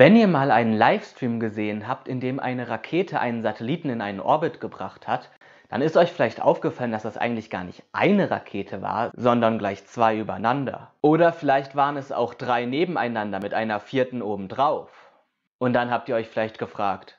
Wenn ihr mal einen Livestream gesehen habt, in dem eine Rakete einen Satelliten in einen Orbit gebracht hat, dann ist euch vielleicht aufgefallen, dass das eigentlich gar nicht eine Rakete war, sondern gleich zwei übereinander. Oder vielleicht waren es auch drei nebeneinander mit einer vierten obendrauf. Und dann habt ihr euch vielleicht gefragt,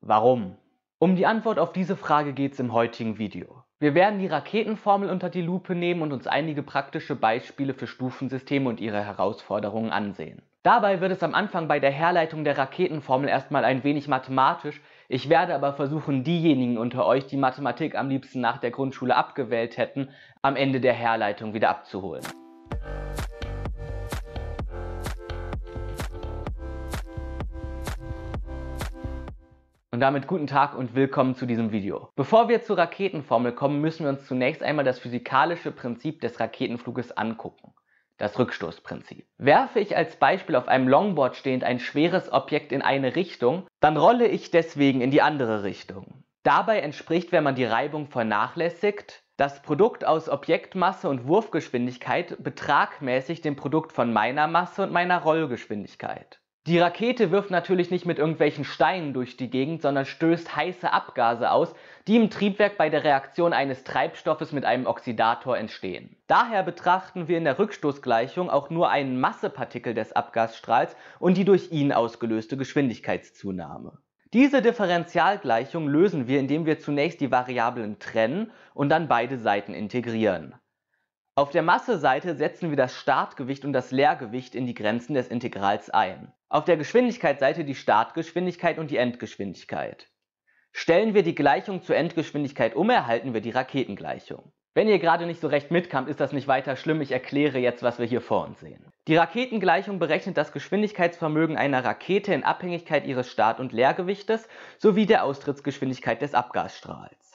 warum? Um die Antwort auf diese Frage geht's im heutigen Video. Wir werden die Raketenformel unter die Lupe nehmen und uns einige praktische Beispiele für Stufensysteme und ihre Herausforderungen ansehen. Dabei wird es am Anfang bei der Herleitung der Raketenformel erstmal ein wenig mathematisch. Ich werde aber versuchen, diejenigen unter euch, die Mathematik am liebsten nach der Grundschule abgewählt hätten, am Ende der Herleitung wieder abzuholen. Und damit guten Tag und willkommen zu diesem Video. Bevor wir zur Raketenformel kommen, müssen wir uns zunächst einmal das physikalische Prinzip des Raketenfluges angucken das Rückstoßprinzip. Werfe ich als Beispiel auf einem Longboard stehend ein schweres Objekt in eine Richtung, dann rolle ich deswegen in die andere Richtung. Dabei entspricht, wenn man die Reibung vernachlässigt, das Produkt aus Objektmasse und Wurfgeschwindigkeit betragmäßig dem Produkt von meiner Masse und meiner Rollgeschwindigkeit. Die Rakete wirft natürlich nicht mit irgendwelchen Steinen durch die Gegend, sondern stößt heiße Abgase aus, die im Triebwerk bei der Reaktion eines Treibstoffes mit einem Oxidator entstehen. Daher betrachten wir in der Rückstoßgleichung auch nur einen Massepartikel des Abgasstrahls und die durch ihn ausgelöste Geschwindigkeitszunahme. Diese Differentialgleichung lösen wir, indem wir zunächst die Variablen trennen und dann beide Seiten integrieren. Auf der Masseseite setzen wir das Startgewicht und das Leergewicht in die Grenzen des Integrals ein. Auf der Geschwindigkeitsseite die Startgeschwindigkeit und die Endgeschwindigkeit. Stellen wir die Gleichung zur Endgeschwindigkeit um, erhalten wir die Raketengleichung. Wenn ihr gerade nicht so recht mitkommt, ist das nicht weiter schlimm, ich erkläre jetzt, was wir hier vor uns sehen. Die Raketengleichung berechnet das Geschwindigkeitsvermögen einer Rakete in Abhängigkeit ihres Start- und Leergewichtes sowie der Austrittsgeschwindigkeit des Abgasstrahls.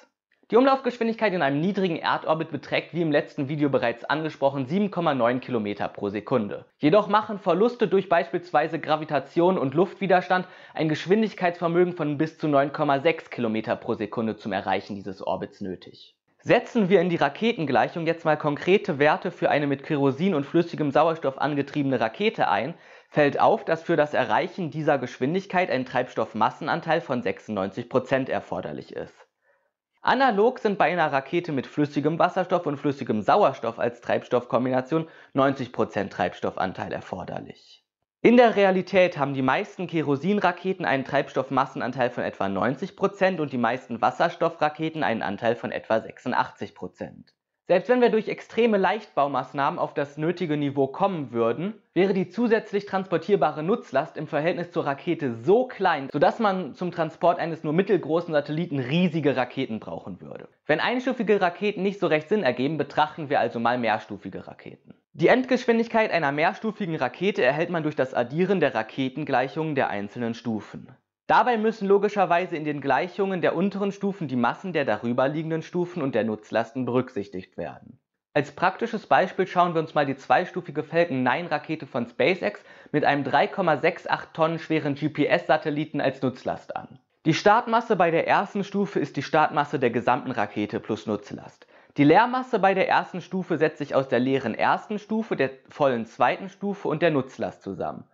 Die Umlaufgeschwindigkeit in einem niedrigen Erdorbit beträgt, wie im letzten Video bereits angesprochen, 7,9 km pro Sekunde. Jedoch machen Verluste durch beispielsweise Gravitation und Luftwiderstand ein Geschwindigkeitsvermögen von bis zu 9,6 km pro Sekunde zum Erreichen dieses Orbits nötig. Setzen wir in die Raketengleichung jetzt mal konkrete Werte für eine mit Kerosin und flüssigem Sauerstoff angetriebene Rakete ein, fällt auf, dass für das Erreichen dieser Geschwindigkeit ein Treibstoffmassenanteil von 96% Prozent erforderlich ist. Analog sind bei einer Rakete mit flüssigem Wasserstoff und flüssigem Sauerstoff als Treibstoffkombination 90% Treibstoffanteil erforderlich. In der Realität haben die meisten Kerosinraketen einen Treibstoffmassenanteil von etwa 90% und die meisten Wasserstoffraketen einen Anteil von etwa 86%. Selbst wenn wir durch extreme Leichtbaumaßnahmen auf das nötige Niveau kommen würden, wäre die zusätzlich transportierbare Nutzlast im Verhältnis zur Rakete so klein, sodass man zum Transport eines nur mittelgroßen Satelliten riesige Raketen brauchen würde. Wenn einstufige Raketen nicht so recht Sinn ergeben, betrachten wir also mal mehrstufige Raketen. Die Endgeschwindigkeit einer mehrstufigen Rakete erhält man durch das Addieren der Raketengleichungen der einzelnen Stufen. Dabei müssen logischerweise in den Gleichungen der unteren Stufen die Massen der darüberliegenden Stufen und der Nutzlasten berücksichtigt werden. Als praktisches Beispiel schauen wir uns mal die zweistufige Falcon 9-Rakete von SpaceX mit einem 3,68 Tonnen schweren GPS-Satelliten als Nutzlast an. Die Startmasse bei der ersten Stufe ist die Startmasse der gesamten Rakete plus Nutzlast. Die Leermasse bei der ersten Stufe setzt sich aus der leeren ersten Stufe, der vollen zweiten Stufe und der Nutzlast zusammen.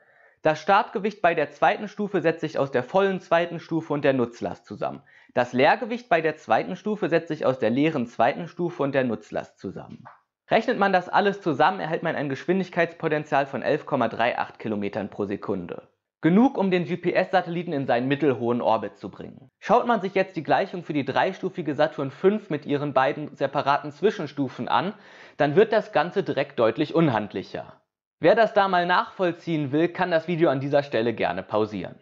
Das Startgewicht bei der zweiten Stufe setzt sich aus der vollen zweiten Stufe und der Nutzlast zusammen. Das Leergewicht bei der zweiten Stufe setzt sich aus der leeren zweiten Stufe und der Nutzlast zusammen. Rechnet man das alles zusammen, erhält man ein Geschwindigkeitspotenzial von 11,38 km pro Sekunde. Genug, um den GPS-Satelliten in seinen mittelhohen Orbit zu bringen. Schaut man sich jetzt die Gleichung für die dreistufige Saturn V mit ihren beiden separaten Zwischenstufen an, dann wird das Ganze direkt deutlich unhandlicher. Wer das da mal nachvollziehen will, kann das Video an dieser Stelle gerne pausieren.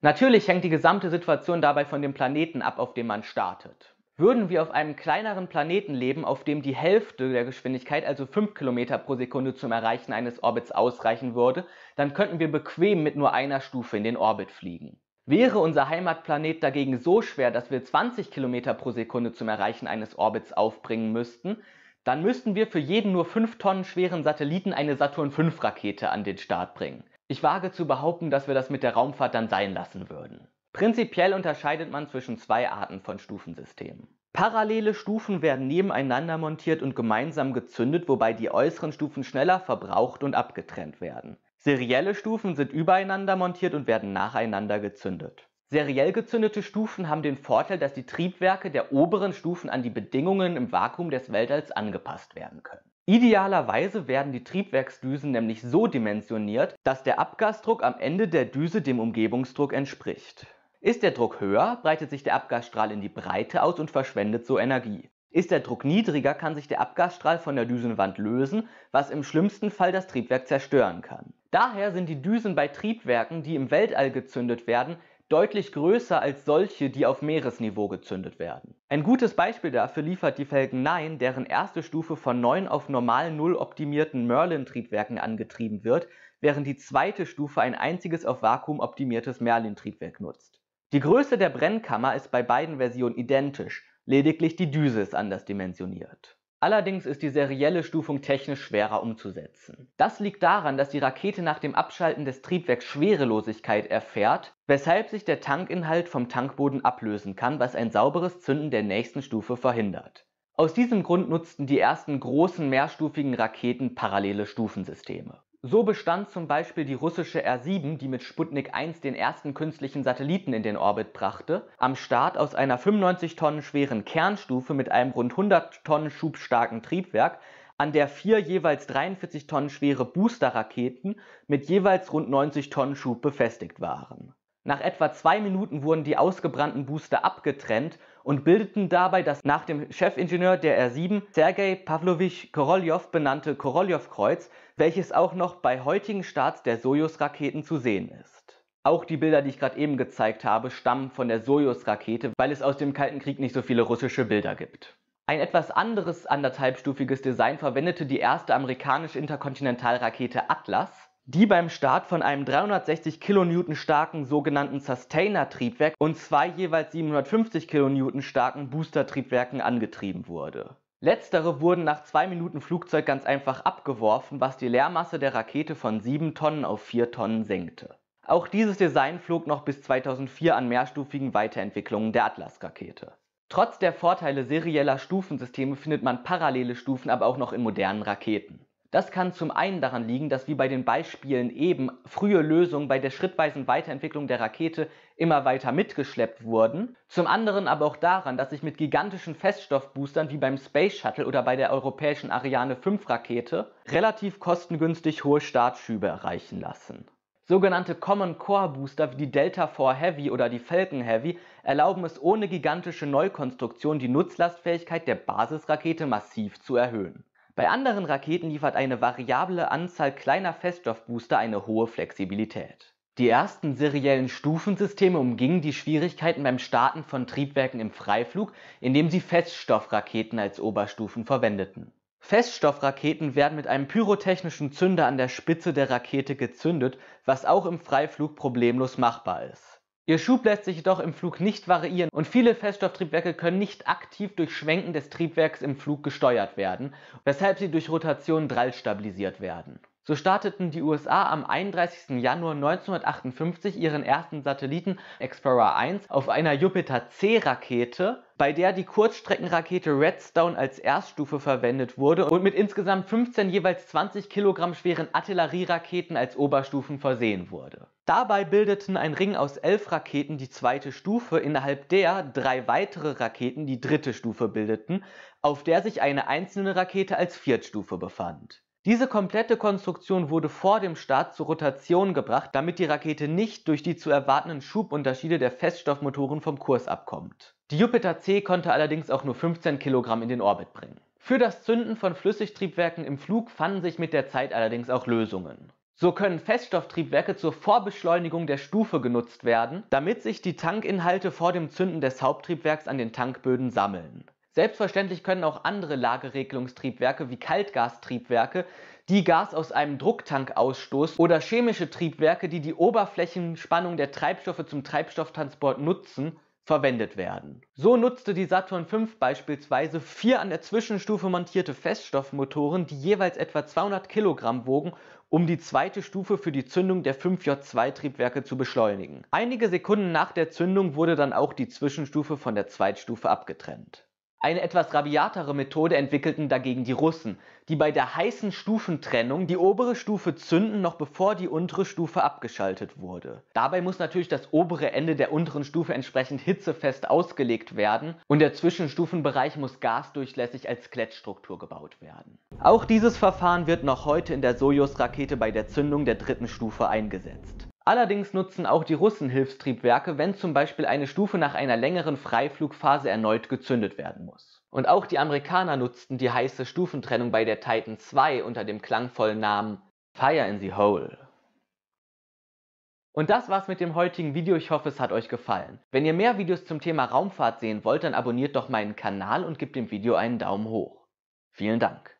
Natürlich hängt die gesamte Situation dabei von dem Planeten ab, auf dem man startet. Würden wir auf einem kleineren Planeten leben, auf dem die Hälfte der Geschwindigkeit, also 5 km pro Sekunde zum Erreichen eines Orbits ausreichen würde, dann könnten wir bequem mit nur einer Stufe in den Orbit fliegen. Wäre unser Heimatplanet dagegen so schwer, dass wir 20 km pro Sekunde zum Erreichen eines Orbits aufbringen müssten, dann müssten wir für jeden nur 5 Tonnen schweren Satelliten eine Saturn-5-Rakete an den Start bringen. Ich wage zu behaupten, dass wir das mit der Raumfahrt dann sein lassen würden. Prinzipiell unterscheidet man zwischen zwei Arten von Stufensystemen. Parallele Stufen werden nebeneinander montiert und gemeinsam gezündet, wobei die äußeren Stufen schneller verbraucht und abgetrennt werden. Serielle Stufen sind übereinander montiert und werden nacheinander gezündet. Seriell gezündete Stufen haben den Vorteil, dass die Triebwerke der oberen Stufen an die Bedingungen im Vakuum des Weltalls angepasst werden können. Idealerweise werden die Triebwerksdüsen nämlich so dimensioniert, dass der Abgasdruck am Ende der Düse dem Umgebungsdruck entspricht. Ist der Druck höher, breitet sich der Abgasstrahl in die Breite aus und verschwendet so Energie. Ist der Druck niedriger, kann sich der Abgasstrahl von der Düsenwand lösen, was im schlimmsten Fall das Triebwerk zerstören kann. Daher sind die Düsen bei Triebwerken, die im Weltall gezündet werden, deutlich größer als solche, die auf Meeresniveau gezündet werden. Ein gutes Beispiel dafür liefert die Felgen 9, deren erste Stufe von 9 auf normal 0 optimierten Merlin-Triebwerken angetrieben wird, während die zweite Stufe ein einziges auf Vakuum optimiertes Merlin-Triebwerk nutzt. Die Größe der Brennkammer ist bei beiden Versionen identisch, lediglich die Düse ist anders dimensioniert. Allerdings ist die serielle Stufung technisch schwerer umzusetzen. Das liegt daran, dass die Rakete nach dem Abschalten des Triebwerks Schwerelosigkeit erfährt, weshalb sich der Tankinhalt vom Tankboden ablösen kann, was ein sauberes Zünden der nächsten Stufe verhindert. Aus diesem Grund nutzten die ersten großen mehrstufigen Raketen parallele Stufensysteme. So bestand zum Beispiel die russische R-7, die mit Sputnik 1 den ersten künstlichen Satelliten in den Orbit brachte, am Start aus einer 95 Tonnen schweren Kernstufe mit einem rund 100 Tonnen schubstarken Triebwerk, an der vier jeweils 43 Tonnen schwere Boosterraketen mit jeweils rund 90 Tonnen Schub befestigt waren. Nach etwa zwei Minuten wurden die ausgebrannten Booster abgetrennt und bildeten dabei das nach dem Chefingenieur der R7 Sergei Pavlovich Koroljow benannte Koroljow-Kreuz, welches auch noch bei heutigen Starts der Sojus-Raketen zu sehen ist. Auch die Bilder, die ich gerade eben gezeigt habe, stammen von der Sojus-Rakete, weil es aus dem Kalten Krieg nicht so viele russische Bilder gibt. Ein etwas anderes anderthalbstufiges Design verwendete die erste amerikanische Interkontinentalrakete Atlas, die beim Start von einem 360 kN starken sogenannten Sustainer-Triebwerk und zwei jeweils 750 kN starken Booster-Triebwerken angetrieben wurde. Letztere wurden nach zwei Minuten Flugzeug ganz einfach abgeworfen, was die Leermasse der Rakete von 7 Tonnen auf 4 Tonnen senkte. Auch dieses Design flog noch bis 2004 an mehrstufigen Weiterentwicklungen der Atlas-Rakete. Trotz der Vorteile serieller Stufensysteme findet man parallele Stufen aber auch noch in modernen Raketen. Das kann zum einen daran liegen, dass wie bei den Beispielen eben frühe Lösungen bei der schrittweisen Weiterentwicklung der Rakete immer weiter mitgeschleppt wurden, zum anderen aber auch daran, dass sich mit gigantischen Feststoffboostern wie beim Space Shuttle oder bei der europäischen Ariane 5 Rakete relativ kostengünstig hohe Startschübe erreichen lassen. Sogenannte Common Core Booster wie die Delta IV Heavy oder die Falcon Heavy erlauben es ohne gigantische Neukonstruktion die Nutzlastfähigkeit der Basisrakete massiv zu erhöhen. Bei anderen Raketen liefert eine variable Anzahl kleiner Feststoffbooster eine hohe Flexibilität. Die ersten seriellen Stufensysteme umgingen die Schwierigkeiten beim Starten von Triebwerken im Freiflug, indem sie Feststoffraketen als Oberstufen verwendeten. Feststoffraketen werden mit einem pyrotechnischen Zünder an der Spitze der Rakete gezündet, was auch im Freiflug problemlos machbar ist. Ihr Schub lässt sich jedoch im Flug nicht variieren und viele Feststofftriebwerke können nicht aktiv durch Schwenken des Triebwerks im Flug gesteuert werden, weshalb sie durch Rotation drall stabilisiert werden. So starteten die USA am 31. Januar 1958 ihren ersten Satelliten Explorer 1 auf einer Jupiter C-Rakete, bei der die Kurzstreckenrakete Redstone als Erststufe verwendet wurde und mit insgesamt 15 jeweils 20 Kilogramm schweren Artillerieraketen als Oberstufen versehen wurde. Dabei bildeten ein Ring aus elf Raketen die zweite Stufe, innerhalb der drei weitere Raketen die dritte Stufe bildeten, auf der sich eine einzelne Rakete als Viertstufe befand. Diese komplette Konstruktion wurde vor dem Start zur Rotation gebracht, damit die Rakete nicht durch die zu erwartenden Schubunterschiede der Feststoffmotoren vom Kurs abkommt. Die Jupiter C konnte allerdings auch nur 15 Kilogramm in den Orbit bringen. Für das Zünden von Flüssigtriebwerken im Flug fanden sich mit der Zeit allerdings auch Lösungen. So können Feststofftriebwerke zur Vorbeschleunigung der Stufe genutzt werden, damit sich die Tankinhalte vor dem Zünden des Haupttriebwerks an den Tankböden sammeln. Selbstverständlich können auch andere Lageregelungstriebwerke wie Kaltgastriebwerke, die Gas aus einem Drucktank ausstoßen, oder chemische Triebwerke, die die Oberflächenspannung der Treibstoffe zum Treibstofftransport nutzen, verwendet werden. So nutzte die Saturn V beispielsweise vier an der Zwischenstufe montierte Feststoffmotoren, die jeweils etwa 200 Kilogramm wogen um die zweite Stufe für die Zündung der 5J2-Triebwerke zu beschleunigen. Einige Sekunden nach der Zündung wurde dann auch die Zwischenstufe von der Zweitstufe abgetrennt eine etwas rabiatere Methode entwickelten dagegen die Russen, die bei der heißen Stufentrennung die obere Stufe zünden, noch bevor die untere Stufe abgeschaltet wurde. Dabei muss natürlich das obere Ende der unteren Stufe entsprechend hitzefest ausgelegt werden und der Zwischenstufenbereich muss gasdurchlässig als Klettstruktur gebaut werden. Auch dieses Verfahren wird noch heute in der Sojus-Rakete bei der Zündung der dritten Stufe eingesetzt. Allerdings nutzen auch die Russen Hilfstriebwerke, wenn zum Beispiel eine Stufe nach einer längeren Freiflugphase erneut gezündet werden muss. Und auch die Amerikaner nutzten die heiße Stufentrennung bei der Titan II unter dem klangvollen Namen Fire in the Hole. Und das war's mit dem heutigen Video, ich hoffe es hat euch gefallen. Wenn ihr mehr Videos zum Thema Raumfahrt sehen wollt, dann abonniert doch meinen Kanal und gebt dem Video einen Daumen hoch. Vielen Dank.